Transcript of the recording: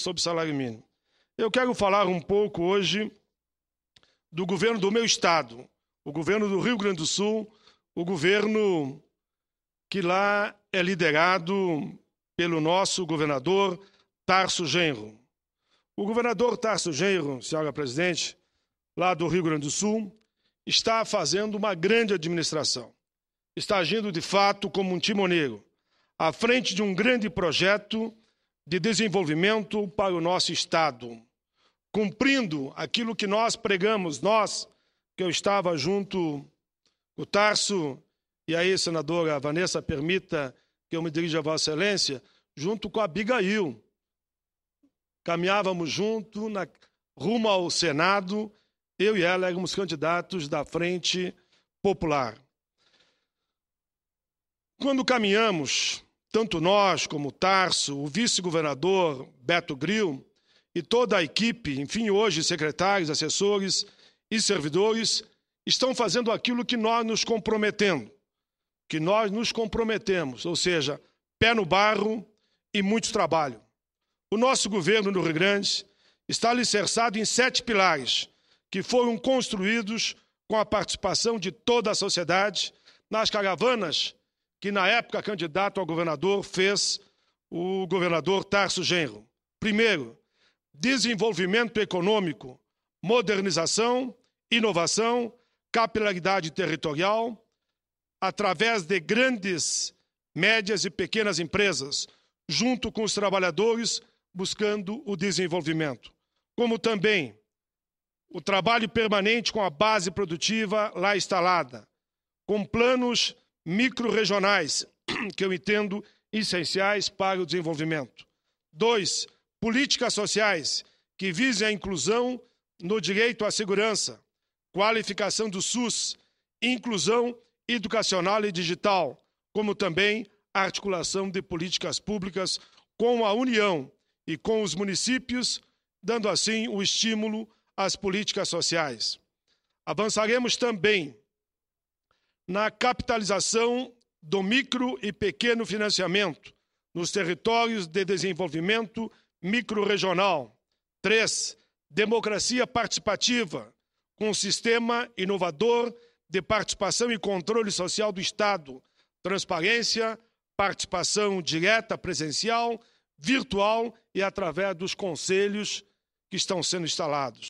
sobre o salário mínimo. Eu quero falar um pouco hoje do governo do meu estado, o governo do Rio Grande do Sul, o governo que lá é liderado pelo nosso governador Tarso Genro. O governador Tarso Genro, senhora presidente, lá do Rio Grande do Sul, está fazendo uma grande administração. Está agindo de fato como um timoneiro, à frente de um grande projeto de desenvolvimento para o nosso Estado, cumprindo aquilo que nós pregamos, nós, que eu estava junto com o Tarso, e aí, senadora Vanessa, permita que eu me dirija a Vossa Excelência, junto com a Abigail. Caminhávamos junto na, rumo ao Senado, eu e ela éramos candidatos da Frente Popular. Quando caminhamos tanto nós, como Tarso, o vice-governador Beto Grill e toda a equipe, enfim, hoje secretários, assessores e servidores, estão fazendo aquilo que nós nos comprometemos, que nós nos comprometemos, ou seja, pé no barro e muito trabalho. O nosso governo no Rio Grande está alicerçado em sete pilares que foram construídos com a participação de toda a sociedade nas caravanas que na época candidato ao governador fez o governador Tarso Genro. Primeiro, desenvolvimento econômico, modernização, inovação, capilaridade territorial, através de grandes, médias e pequenas empresas, junto com os trabalhadores, buscando o desenvolvimento. Como também o trabalho permanente com a base produtiva lá instalada, com planos microrregionais, que eu entendo essenciais para o desenvolvimento. Dois, políticas sociais que visem a inclusão no direito à segurança, qualificação do SUS, inclusão educacional e digital, como também articulação de políticas públicas com a União e com os municípios, dando assim o estímulo às políticas sociais. Avançaremos também na capitalização do micro e pequeno financiamento nos territórios de desenvolvimento microregional; 3. Democracia participativa, com um sistema inovador de participação e controle social do Estado, transparência, participação direta, presencial, virtual e através dos conselhos que estão sendo instalados.